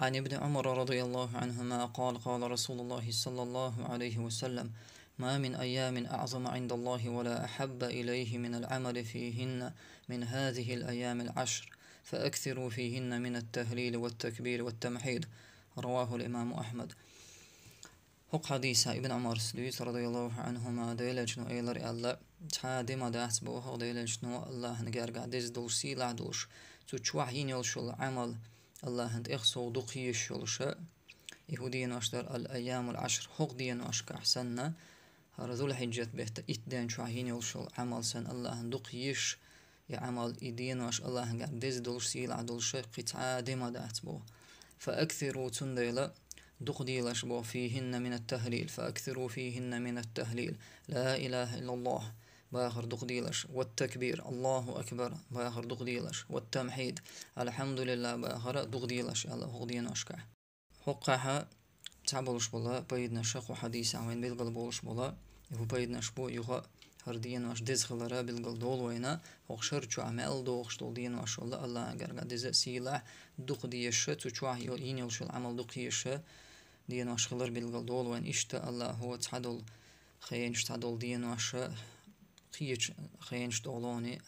عن ابن عمر رضي الله عنهما قال قال رسول الله صلى الله عليه وسلم ما من أيام أعظم عند الله ولا أحب إليه من العمل فيهن من هذه الأيام العشر فأكثروا فيهن من التهليل والتكبير والتمحيد رواه الإمام أحمد Huq hadisa Ibn Umar lyser radiyallahu anhuma delegjno eller alle ta dima das boho delegjno Allah ngerga dizdul sila dush tu chwahin yol shul amal الله هند إخ صودق يش يلشة إهودين أشتر الأيام العشر حق دين أشك أحسننا هرذو الحجة بيهت إتدين شعهين يلشة عمال سن الله هند دق يش يا عمل إدين أش الله هند قد ديز دولش سيلع دولش قطعة ديما دعت بو فأكثروا تنديلا دق ديلش بو فيهن من التهليل فأكثروا فيهن من التهليل لا إله إلا الله باخر دوق ديلش والتكبير الله أكبر باخر دوق ديلش والتمحيد الحمد لله باخر دوق ديلش الله دين أشكع حقها تعبولش بولا بايدنا شق وحديث عمين بيلقل بولش بولا يهو بايدنا شبو يغا هردين واش دز خلرا بيلقل دول وينا وخشر چو عمل دو وخش دول دين واش الله الله أقرق دز سيلا دوق ديش تشوع يين يلش العمل دوق يش دين واش خلر بيلقل دول وين إشتا الله هو تحدل خيين اشتعدل خيش خينش دولوني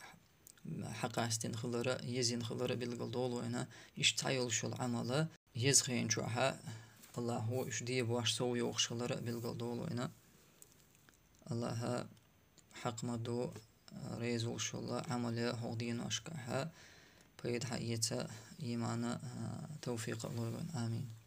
حقا استنخلرا يزنخلرا بالقلدولونا اشتايل شو العمل يز خينشوها الله هو اش دي بواش سو يوخشلرا بالقلدولونا الله حق مدو ريزول شو عمل هودين اشكاها بيد حقيقة إيمانا توفيق الله آمين